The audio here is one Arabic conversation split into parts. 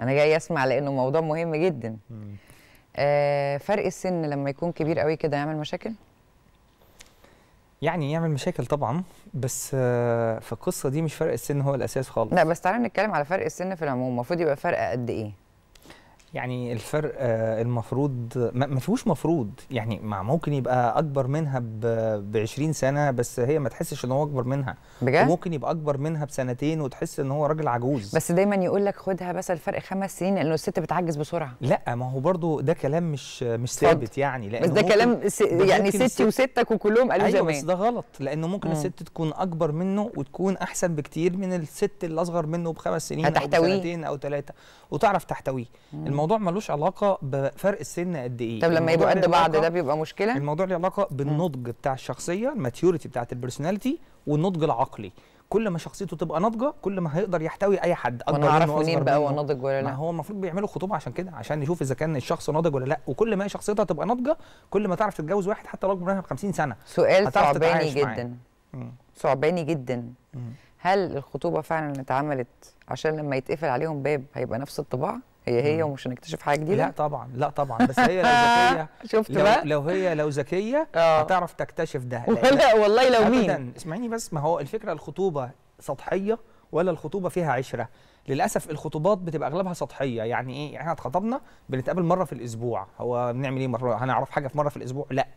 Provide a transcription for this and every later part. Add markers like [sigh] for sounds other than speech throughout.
انا جاي اسمع لانه موضوع مهم جدا آه فرق السن لما يكون كبير قوي كده يعمل مشاكل يعني يعمل مشاكل طبعا بس آه في القصه دي مش فرق السن هو الاساس خالص لا بس تعالى نتكلم على فرق السن في العموم المفروض يبقى فرق قد ايه يعني الفرق آه، المفروض ما فيهوش مفروض يعني مع ممكن يبقى اكبر منها ب 20 سنه بس هي ما تحسش ان هو اكبر منها بجد وممكن يبقى اكبر منها بسنتين وتحس ان هو راجل عجوز بس دايما يقول لك خدها بس الفرق خمس سنين لانه الست بتعجز بسرعه لا ما هو برضه ده كلام مش مش ثابت يعني لأنه بس ده كلام س... يعني ستي وستك وكلهم قالوا أيوة زمان بس ده غلط لانه ممكن مم. الست تكون اكبر منه وتكون احسن بكتير من الست اللي اصغر منه بخمس سنين هتحتويه. او سنتين او ثلاثه وتعرف تحتويه الموضوع ملوش علاقه بفرق السن قد ايه طب لما يبقوا قد بعض ده بيبقى مشكله الموضوع له علاقه بالنضج بتاع الشخصيه الماتيوريتي بتاعه البيرسوناليتي والنضج العقلي كل ما شخصيته تبقى ناضجه كل ما هيقدر يحتوي اي حد اكبر منه اعرف منين بقى هو ناضج ولا لا ما هو المفروض بيعملوا خطوبه عشان كده عشان نشوف اذا كان الشخص ناضج ولا لا وكل ما شخصيتها تبقى ناضجه كل ما تعرف تتجوز واحد حتى لو اكبر منها ب 50 سنه سؤال صعباني جدا صعباني جدا هل الخطوبه فعلا اتعملت عشان لما يتقفل عليهم باب هيبقى نفس الطباع هي هي ومش هنكتشف حاجه جديده لا طبعا لا طبعا بس هي لو ذكيه [laughs] شفت لو بقى لو هي لو ذكيه آه. هتعرف تكتشف ده لا والله لو مين اسمعيني بس ما هو الفكره الخطوبه سطحيه ولا الخطوبه فيها عشره للاسف الخطوبات بتبقى اغلبها سطحيه يعني ايه احنا اتخطبنا بنتقابل مره في الاسبوع هو بنعمل ايه مره هنعرف حاجه في مره في الاسبوع لا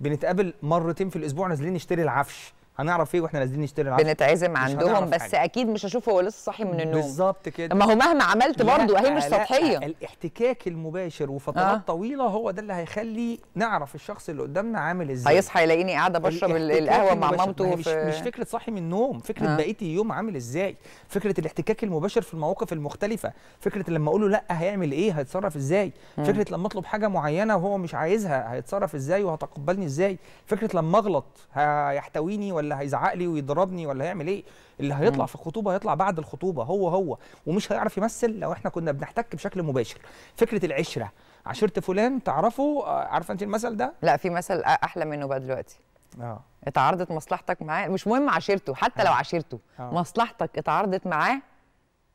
بنتقابل مرتين في الاسبوع نازلين نشتري العفش هنعرف ايه واحنا نازلين نشتري العشاء بنتعزم عندهم بس حاجة. اكيد مش هشوفه هو لسه صاحي من النوم بالظبط كده ما هو مهما عملت برضه اهي مش سطحيه الاحتكاك المباشر وفترات آه. طويله هو ده اللي هيخلي نعرف الشخص اللي قدامنا عامل ازاي هيصحى يلاقيني قاعده بشرب القهوه مع مامته مش, في... مش فكره صاحي من النوم فكره آه. بقيت اليوم عامل ازاي فكره الاحتكاك المباشر في المواقف المختلفه فكره لما اقول له لا هيعمل ايه هيتصرف ازاي فكره لما اطلب حاجه معينه وهو مش عايزها هيتصرف ازاي وهتقبلني ازاي فكره لما اغلط هيحتويني ولا هيزعق لي ويضربني ولا هيعمل ايه اللي هيطلع في الخطوبه هيطلع بعد الخطوبه هو هو ومش هيعرف يمثل لو احنا كنا بنحتك بشكل مباشر فكره العشره عشره فلان تعرفه عارفه انت المثل ده لا في مثل احلى منه بقى دلوقتي اه اتعارضت مصلحتك معاه مش مهم عشيرته حتى آه. لو عشيرته آه. مصلحتك اتعارضت معاه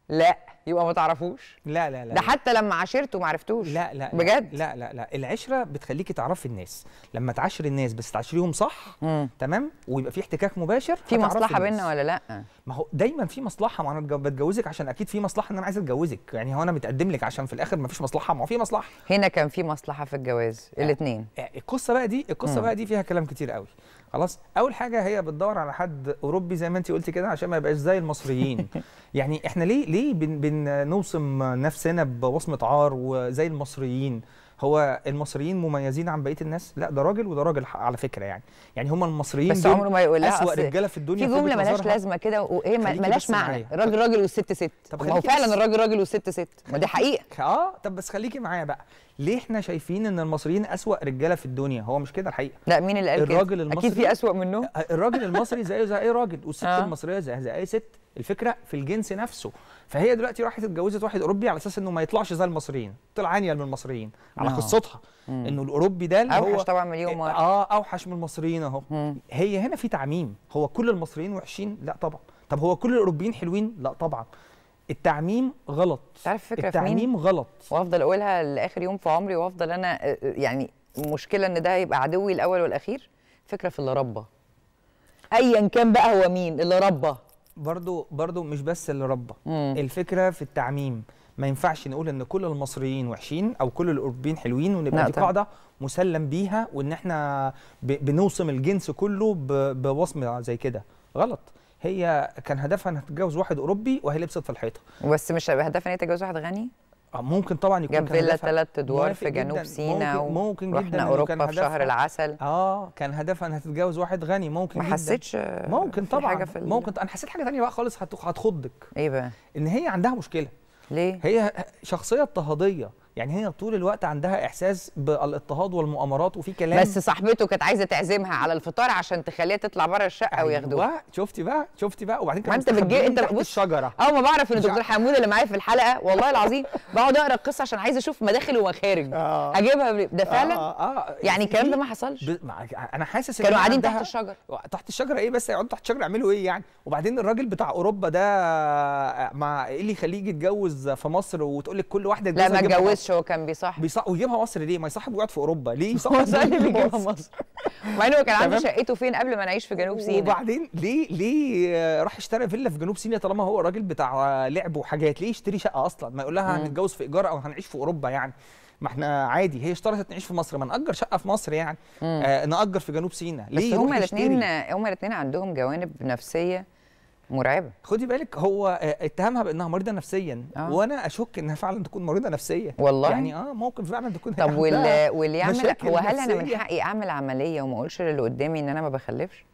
لا يبقى ما تعرفوش لا لا لا ده حتى لما عاشرته ما عرفتوش لا لا بجد لا لا لا العشره بتخليكي تعرفي الناس لما تعاشري الناس بس تعاشريهم صح مم. تمام ويبقى في احتكاك مباشر في مصلحه بيننا ولا لا ما هو دايما في مصلحه ما انا بتجوزك عشان اكيد في مصلحه ان انا عايز اتجوزك يعني هو انا متقدم لك عشان في الاخر ما فيش مصلحه ما هو في مصلحه هنا كان في مصلحه في الجواز آه، الاثنين آه، القصه بقى دي القصه بقى دي فيها كلام كتير قوي خلاص اول حاجه هي بتدور على حد اوروبي زي ما انت قلتي كده عشان ما يبقاش زي المصريين [laughs] يعني احنا ليه ليه بنوصم نفسنا بوصمه عار وزي المصريين هو المصريين مميزين عن بقيه الناس لا ده راجل وده راجل على فكره يعني يعني هم المصريين بس عمره ما يقول اسوأ رجاله في الدنيا في جمله ملهاش لازمه كده وايه ملهاش معنى الراجل راجل والست ست طب ما هو فعلا الراجل راجل والست ست ما دي حقيقه اه طب بس خليكي معايا بقى ليه احنا شايفين ان المصريين اسوأ رجاله في الدنيا هو مش كده الحقيقه لا مين اللي قال كده المصري اكيد في اسوأ منهم آه، الراجل المصري زيه زي اي راجل والست آه. المصريه زيها زي اي ست الفكره في الجنس نفسه فهي دلوقتي راحت اتجوزت واحد اوروبي على اساس انه ما يطلعش زي المصريين طلع عانيه من المصريين على آه. قصتها انه الاوروبي ده اللي هو اوحش طبعا مليون مره اه اوحش من المصريين اهو هي هنا في تعميم هو كل المصريين وحشين لا طبعا طب هو كل الاوروبيين حلوين لا طبعا التعميم غلط تعرف فكرة التعميم غلط وافضل اقولها لاخر يوم في عمري وافضل انا آه، آه، يعني مشكله ان ده هيبقى عدوي الاول والاخير فكره في اللي ربى ايا كان بقى هو مين اللي ربى برضو برضو مش بس اللي ربى الفكره في التعميم ما ينفعش نقول ان كل المصريين وحشين او كل الاوروبيين حلوين ونبقى دي قاعده مسلم بيها وان احنا بنوصم الجنس كله بوصمه زي كده غلط هي كان هدفها انها تتجوز واحد اوروبي وهي لبست في الحيطه بس مش هدفها ان هي تتجوز واحد غني آه، ممكن طبعا يكون جاب فيلا ثلاث ادوار في جنوب سيناء ممكن, ممكن جدا رحنا اوروبا في شهر العسل اه كان هدفها انها تتجوز واحد غني ممكن ما حسيتش ممكن طبعا حاجة في ممكن انا حسيت حاجه ثانيه بقى خالص هتخضك ايه بقى ان هي عندها مشكله ليه هي شخصيه اضطهاديه يعني هي طول الوقت عندها احساس بالاضطهاد والمؤامرات وفي كلام بس صاحبته كانت عايزه تعزمها على الفطار عشان تخليها تطلع بره الشقه أيوة وياخدوها شفتي بقى شفتي بقى وبعدين كمان انت بتجي انت بص الشجره اه ما بعرف ان الدكتور حمود اللي معايا في الحلقه والله العظيم [laughs] بقعد اقرا القصه عشان عايز اشوف مداخل ومخارج آه. اجيبها ده فعلا آه. آه. آه. يعني الكلام ده ما حصلش ب... ما... انا حاسس كانوا قاعدين تحت الشجره تحت الشجره ايه بس يقعدوا تحت الشجره يعملوا ايه يعني وبعدين الراجل بتاع اوروبا ده آه، مع ايه اللي يخليه يتجوز في مصر وتقول لك كل واحده لا ما اتجوزش هو كان بيصاحب بيصاحب ويجيبها مصر ليه؟ ما يصاحب ويقعد في اوروبا ليه يصاحب [laughs] هو اللي بيجيبها مصر مع انه كان عنده شقته فين قبل ما نعيش في جنوب سيناء وبعدين ليه ليه راح اشترى فيلا في جنوب سيناء طالما هو راجل بتاع لعب وحاجات ليه يشتري شقه اصلا ما يقول لها هنتجوز في ايجار او هنعيش في اوروبا يعني ما احنا عادي هي اشترطت نعيش في مصر ما نأجر شقه في مصر يعني آه نأجر في جنوب سيناء ليه بس هما الاثنين هما الاثنين عندهم جوانب نفسيه مرعبه خدي بالك هو آه، اتهمها بانها مريضه نفسيا آه. وانا اشك انها فعلا تكون مريضه نفسيه والله يعني اه ممكن فعلا تكون طب واللي يعمل وهل انا من حقي اعمل عمليه وما اقولش للي قدامي ان انا ما بخلفش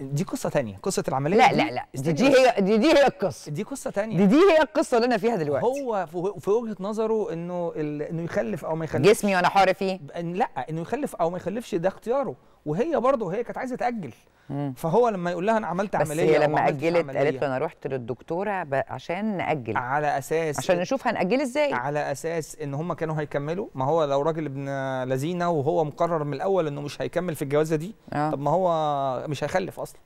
دي قصه تانية قصه العمليه لا لا لا دي, دي هي دي, دي هي القصه دي قصه تانية دي, دي هي القصه اللي انا فيها دلوقتي هو في وجهه نظره انه انه يخلف او ما يخلفش جسمي وانا حار فيه لا انه يخلف او ما يخلفش ده اختياره وهي برضه هي كانت عايزه تاجل مم. فهو لما يقول لها انا عملت عمليه بس هي لما اجلت قالت له انا رحت للدكتوره عشان ناجل على اساس عشان نشوف هنأجل ازاي على اساس ان هم كانوا هيكملوا ما هو لو راجل ابن لذينه وهو مقرر من الاول انه مش هيكمل في الجوازه دي آه. طب ما هو مش هيخلف اصلا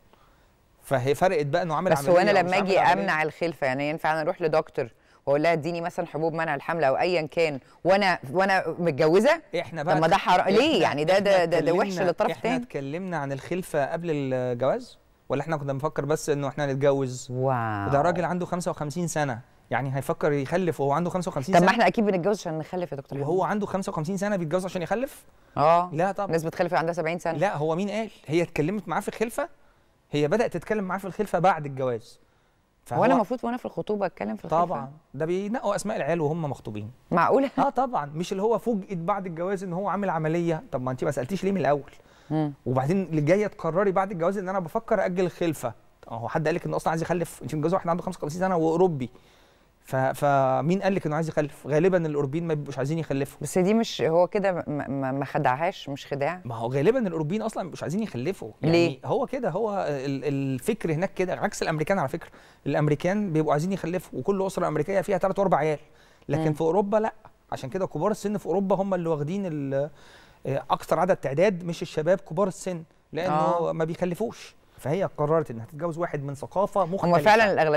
فهي فرقت بقى انه عمل بس عمليه بس هو انا لما اجي امنع الخلفه يعني ينفع انا اروح لدكتور واقول لها اديني مثلا حبوب منع الحمله او ايا كان وانا وانا متجوزه احنا بقى طب ما ده حرام ليه يعني ده ده ده, ده وحش للطرف الثاني احنا اتكلمنا عن الخلفه قبل الجواز ولا احنا كنا بنفكر بس انه احنا نتجوز واو ده راجل عنده 55 سنه يعني هيفكر يخلف وهو عنده 55 سنه طب ما احنا اكيد بنتجوز عشان نخلف يا دكتور وهو عنده 55 سنه بيتجوز عشان يخلف اه لا طبعا ناس بتخلف عندها 70 سنه لا هو مين قال هي اتكلمت معاه في الخلفه هي بدات تتكلم معاه في الخلفه بعد الجواز فهو وانا المفروض وانا في الخطوبه اتكلم في الخطوبه طبعا ده بينقوا اسماء العيال وهم مخطوبين معقوله اه طبعا مش اللي هو فوجئت بعد الجواز ان هو عامل عمليه طب ما انت ما سالتيش ليه من الاول مم. وبعدين اللي جايه تقرري بعد الجواز ان انا بفكر اجل الخلفه هو حد قال لك ان اصلا عايز يخلف انت متجوزه واحد عنده 55 سنه واوروبي فمين قال لك انه عايز يخلف غالبا الاوروبيين ما بيبقوش عايزين يخلفوا بس دي مش هو كده ما خدعهاش مش خداع ما هو غالبا الاوروبيين اصلا ما بيبقوش عايزين يخلفوا يعني ليه؟ هو كده هو الفكر هناك كده عكس الامريكان على فكره الامريكان بيبقوا عايزين يخلفوا وكل اسره امريكيه فيها ثلاث واربع عيال لكن م. في اوروبا لا عشان كده كبار السن في اوروبا هم اللي واخدين آه، اكثر عدد تعداد مش الشباب كبار السن لانه آه. ما بيخلفوش فهي قررت انها تتجوز واحد من ثقافه مختلفه هم فعلا الاغلبيه